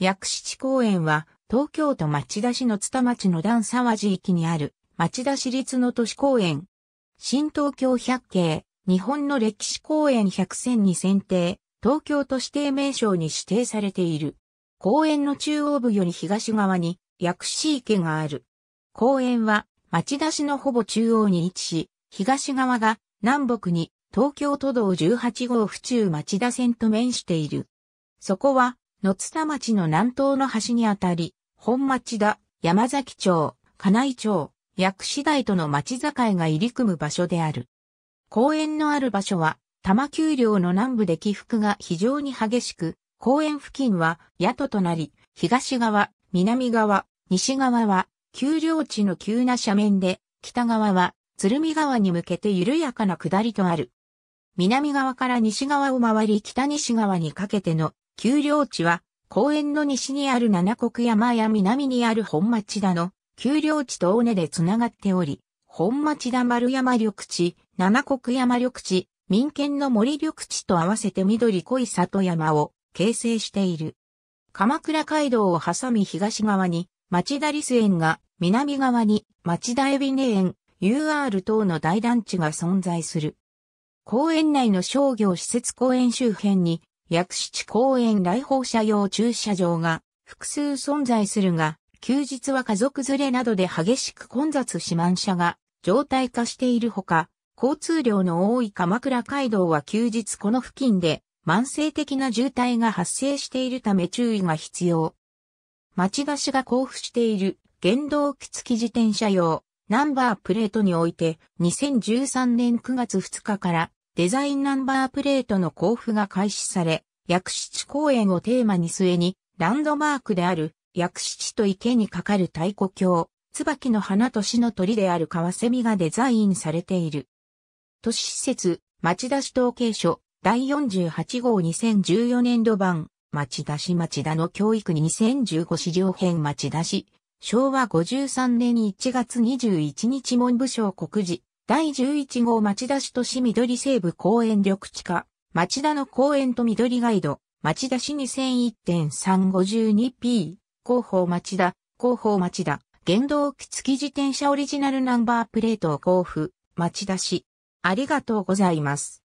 薬師地公園は、東京都町田市の津田町の段沢地域にある、町田市立の都市公園。新東京百景、日本の歴史公園百選に選定、東京都指定名称に指定されている。公園の中央部より東側に、薬師池がある。公園は、町田市のほぼ中央に位置し、東側が南北に東京都道18号府中町田線と面している。そこは野津田町の南東の端にあたり、本町田、山崎町、金井町、薬師台との町境が入り組む場所である。公園のある場所は、玉丘陵の南部で起伏が非常に激しく、公園付近は、野となり、東側、南側、西側は、丘陵地の急な斜面で、北側は、鶴見川に向けて緩やかな下りとある。南側から西側を回り北西側にかけての丘陵地は、公園の西にある七国山や南にある本町田の丘陵地と尾根でつながっており、本町田丸山緑地、七国山緑地、民権の森緑地と合わせて緑濃い里山を形成している。鎌倉街道を挟み東側に町田リス園が、南側に町田海老根園、UR 等の大団地が存在する。公園内の商業施設公園周辺に薬七公園来訪者用駐車場が複数存在するが、休日は家族連れなどで激しく混雑し満車が状態化しているほか、交通量の多い鎌倉街道は休日この付近で慢性的な渋滞が発生しているため注意が必要。町田市が交付している原動機付き自転車用ナンバープレートにおいて2013年9月2日からデザインナンバープレートの交付が開始され、薬室公園をテーマに据えに、ランドマークである、薬室と池にかかる太鼓橋、椿の花と死の鳥である川蝉がデザインされている。都市施設、町田市統計書、第48号2014年度版、町田市町田の教育に2015市場編町田市、昭和53年1月21日文部省告示、第11号町田市都市緑西部公園緑地化、町田の公園と緑ガイド、町田市 2001.352p、広報町田、広報町田、原動機付き自転車オリジナルナンバープレートを交付、町田市。ありがとうございます。